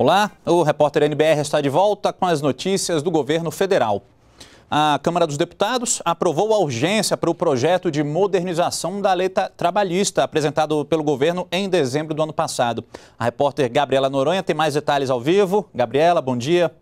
Olá, o repórter NBR está de volta com as notícias do governo federal. A Câmara dos Deputados aprovou a urgência para o projeto de modernização da lei trabalhista apresentado pelo governo em dezembro do ano passado. A repórter Gabriela Noronha tem mais detalhes ao vivo. Gabriela, bom dia.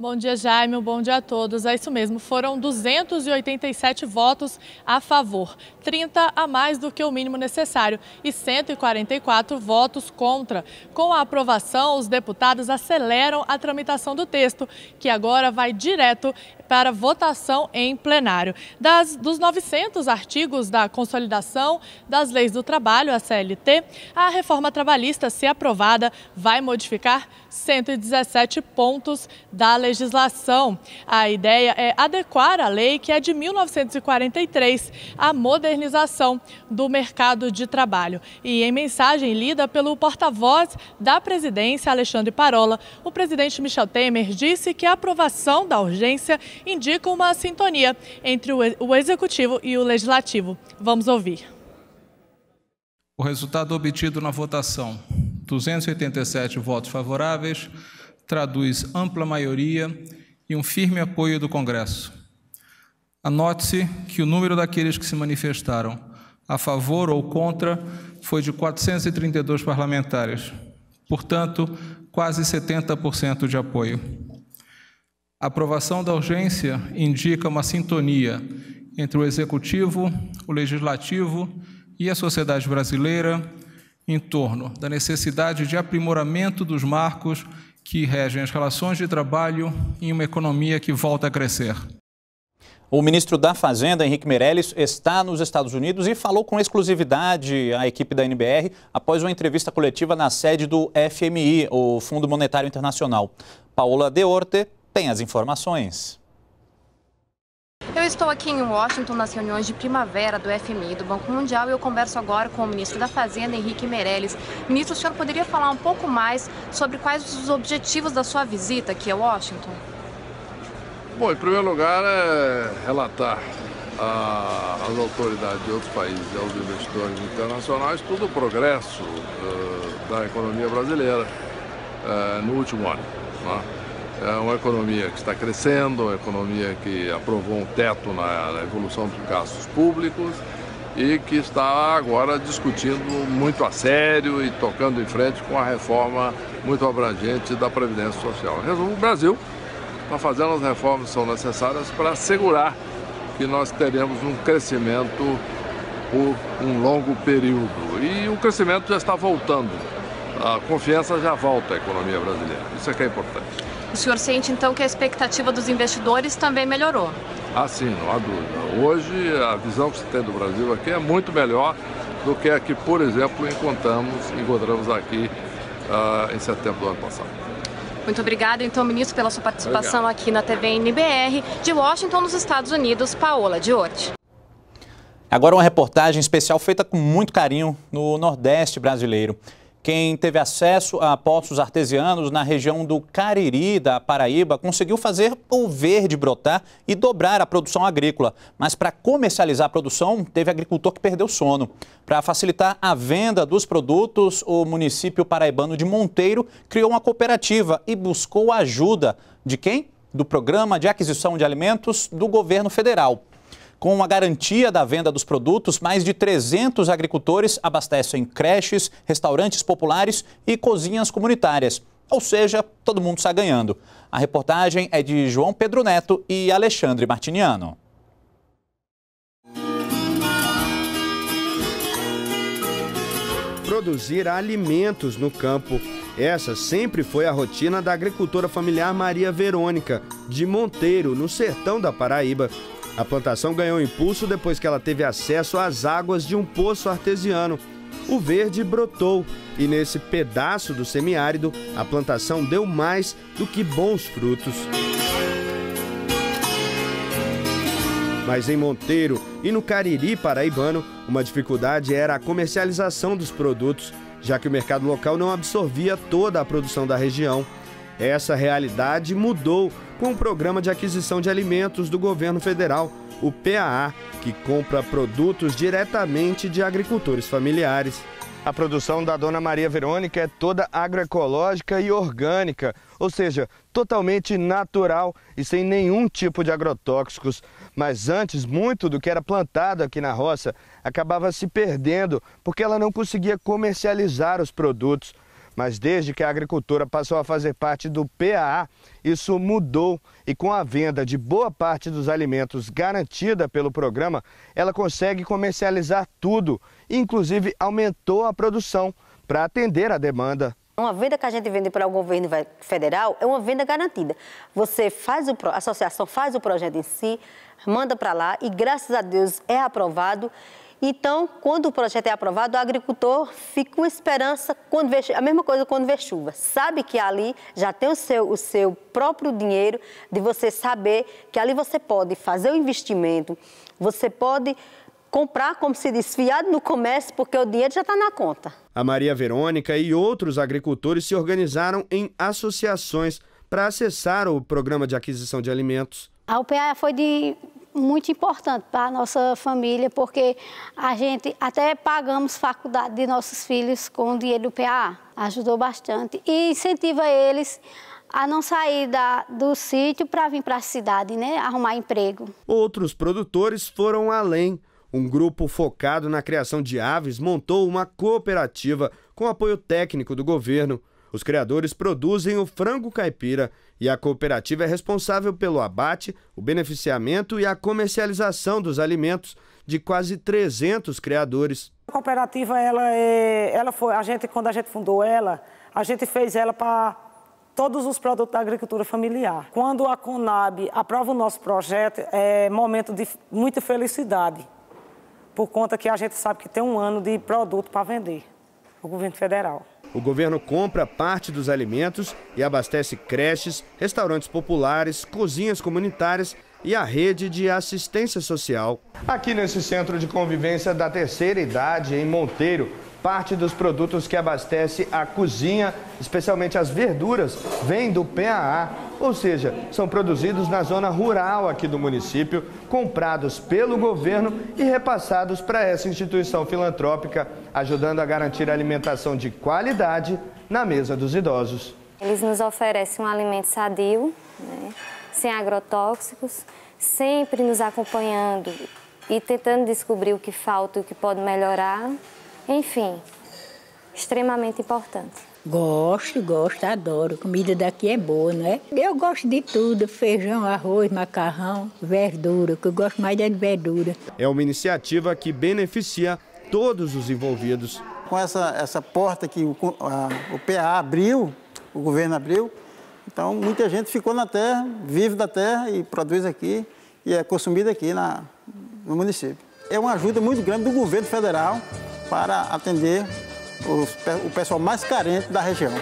Bom dia, Jaime. bom dia a todos. É isso mesmo. Foram 287 votos a favor, 30 a mais do que o mínimo necessário e 144 votos contra. Com a aprovação, os deputados aceleram a tramitação do texto, que agora vai direto para votação em plenário. Das, dos 900 artigos da consolidação das leis do trabalho, a CLT, a reforma trabalhista, se aprovada, vai modificar 117 pontos da legislação legislação. A ideia é adequar a lei que é de 1943 à modernização do mercado de trabalho. E em mensagem lida pelo porta-voz da presidência, Alexandre Parola, o presidente Michel Temer disse que a aprovação da urgência indica uma sintonia entre o executivo e o legislativo. Vamos ouvir. O resultado obtido na votação: 287 votos favoráveis traduz ampla maioria e um firme apoio do Congresso. Anote-se que o número daqueles que se manifestaram a favor ou contra foi de 432 parlamentares, portanto, quase 70% de apoio. A aprovação da urgência indica uma sintonia entre o executivo, o legislativo e a sociedade brasileira em torno da necessidade de aprimoramento dos marcos que regem as relações de trabalho em uma economia que volta a crescer. O ministro da Fazenda, Henrique Meirelles, está nos Estados Unidos e falou com exclusividade à equipe da NBR após uma entrevista coletiva na sede do FMI, o Fundo Monetário Internacional. Paula Deorte tem as informações. Eu estou aqui em Washington nas reuniões de primavera do FMI do Banco Mundial e eu converso agora com o ministro da Fazenda, Henrique Meirelles. Ministro, o senhor poderia falar um pouco mais sobre quais os objetivos da sua visita aqui a Washington? Bom, em primeiro lugar é relatar às autoridades de outros países e aos investidores internacionais todo o progresso uh, da economia brasileira uh, no último ano. Né? É uma economia que está crescendo, uma economia que aprovou um teto na, na evolução dos gastos públicos e que está agora discutindo muito a sério e tocando em frente com a reforma muito abrangente da Previdência Social. Resumo, o Brasil está fazendo as reformas que são necessárias para assegurar que nós teremos um crescimento por um longo período. E o crescimento já está voltando, a confiança já volta à economia brasileira. Isso é que é importante. O senhor sente então que a expectativa dos investidores também melhorou? Ah, sim, não há dúvida. Hoje a visão que se tem do Brasil aqui é muito melhor do que a que, por exemplo, encontramos, encontramos aqui uh, em setembro do ano passado. Muito obrigada, então, ministro, pela sua participação Obrigado. aqui na TV NBR. De Washington, nos Estados Unidos, Paola Diorti. Agora uma reportagem especial feita com muito carinho no Nordeste brasileiro. Quem teve acesso a poços artesianos na região do Cariri, da Paraíba, conseguiu fazer o verde brotar e dobrar a produção agrícola. Mas para comercializar a produção, teve agricultor que perdeu sono. Para facilitar a venda dos produtos, o município paraibano de Monteiro criou uma cooperativa e buscou ajuda de quem? Do Programa de Aquisição de Alimentos do Governo Federal. Com a garantia da venda dos produtos, mais de 300 agricultores abastecem creches, restaurantes populares e cozinhas comunitárias. Ou seja, todo mundo está ganhando. A reportagem é de João Pedro Neto e Alexandre Martiniano. Produzir alimentos no campo. Essa sempre foi a rotina da agricultora familiar Maria Verônica, de Monteiro, no sertão da Paraíba, a plantação ganhou impulso depois que ela teve acesso às águas de um poço artesiano. O verde brotou e nesse pedaço do semiárido a plantação deu mais do que bons frutos. Mas em Monteiro e no Cariri paraibano, uma dificuldade era a comercialização dos produtos, já que o mercado local não absorvia toda a produção da região. Essa realidade mudou com o Programa de Aquisição de Alimentos do governo federal, o PAA, que compra produtos diretamente de agricultores familiares. A produção da Dona Maria Verônica é toda agroecológica e orgânica, ou seja, totalmente natural e sem nenhum tipo de agrotóxicos. Mas antes, muito do que era plantado aqui na roça acabava se perdendo porque ela não conseguia comercializar os produtos. Mas desde que a agricultura passou a fazer parte do PAA, isso mudou e com a venda de boa parte dos alimentos garantida pelo programa, ela consegue comercializar tudo, inclusive aumentou a produção para atender a demanda uma venda que a gente vende para o governo federal é uma venda garantida. Você faz o a associação faz o projeto em si, manda para lá e graças a Deus é aprovado então, quando o projeto é aprovado, o agricultor fica com esperança quando vê, a mesma coisa quando vê chuva. Sabe que ali já tem o seu, o seu próprio dinheiro de você saber que ali você pode fazer o investimento, você pode comprar, como se diz, fiado no comércio, porque o dinheiro já está na conta. A Maria Verônica e outros agricultores se organizaram em associações para acessar o programa de aquisição de alimentos. A UPA foi de muito importante para a nossa família, porque a gente até pagamos faculdade de nossos filhos com o dinheiro do PA, ajudou bastante e incentiva eles a não sair da, do sítio para vir para a cidade, né, arrumar emprego. Outros produtores foram além. Um grupo focado na criação de aves montou uma cooperativa com apoio técnico do governo. Os criadores produzem o frango caipira e a cooperativa é responsável pelo abate, o beneficiamento e a comercialização dos alimentos de quase 300 criadores. A cooperativa, ela é, ela foi, a gente quando a gente fundou ela, a gente fez ela para todos os produtos da agricultura familiar. Quando a Conab aprova o nosso projeto, é momento de muita felicidade, por conta que a gente sabe que tem um ano de produto para vender, o governo federal. O governo compra parte dos alimentos e abastece creches, restaurantes populares, cozinhas comunitárias e a rede de assistência social. Aqui nesse centro de convivência da terceira idade, em Monteiro, parte dos produtos que abastece a cozinha, especialmente as verduras, vem do PAA, ou seja, são produzidos na zona rural aqui do município, comprados pelo governo e repassados para essa instituição filantrópica ajudando a garantir a alimentação de qualidade na mesa dos idosos. Eles nos oferecem um alimento sadio, né, sem agrotóxicos, sempre nos acompanhando e tentando descobrir o que falta e o que pode melhorar. Enfim, extremamente importante. Gosto, gosto, adoro. Comida daqui é boa, não é? Eu gosto de tudo: feijão, arroz, macarrão, verdura, que eu gosto mais é de verdura. É uma iniciativa que beneficia todos os envolvidos. Com essa, essa porta que o, a, o PA abriu, o governo abriu, então muita gente ficou na terra, vive da terra e produz aqui e é consumida aqui na, no município. É uma ajuda muito grande do governo federal para atender os, o pessoal mais carente da região.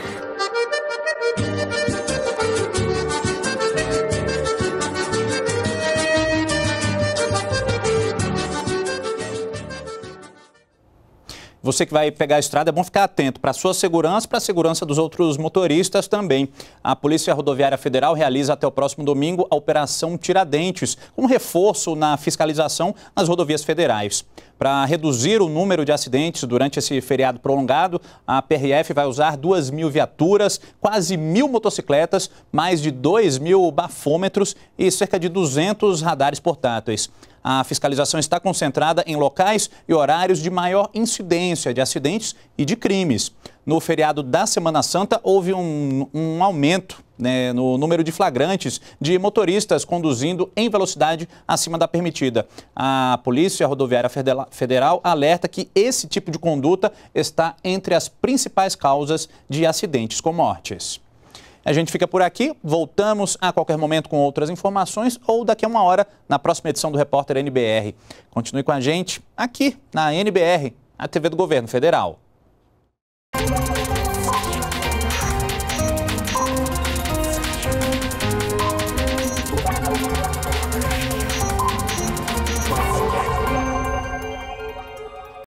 Você que vai pegar a estrada, é bom ficar atento para a sua segurança, para a segurança dos outros motoristas também. A Polícia Rodoviária Federal realiza até o próximo domingo a Operação Tiradentes, um reforço na fiscalização nas rodovias federais. Para reduzir o número de acidentes durante esse feriado prolongado, a PRF vai usar 2 mil viaturas, quase mil motocicletas, mais de 2 mil bafômetros e cerca de 200 radares portáteis. A fiscalização está concentrada em locais e horários de maior incidência de acidentes e de crimes. No feriado da Semana Santa, houve um, um aumento né, no número de flagrantes de motoristas conduzindo em velocidade acima da permitida. A Polícia Rodoviária Federal alerta que esse tipo de conduta está entre as principais causas de acidentes com mortes. A gente fica por aqui, voltamos a qualquer momento com outras informações ou daqui a uma hora na próxima edição do Repórter NBR. Continue com a gente aqui na NBR, a TV do Governo Federal.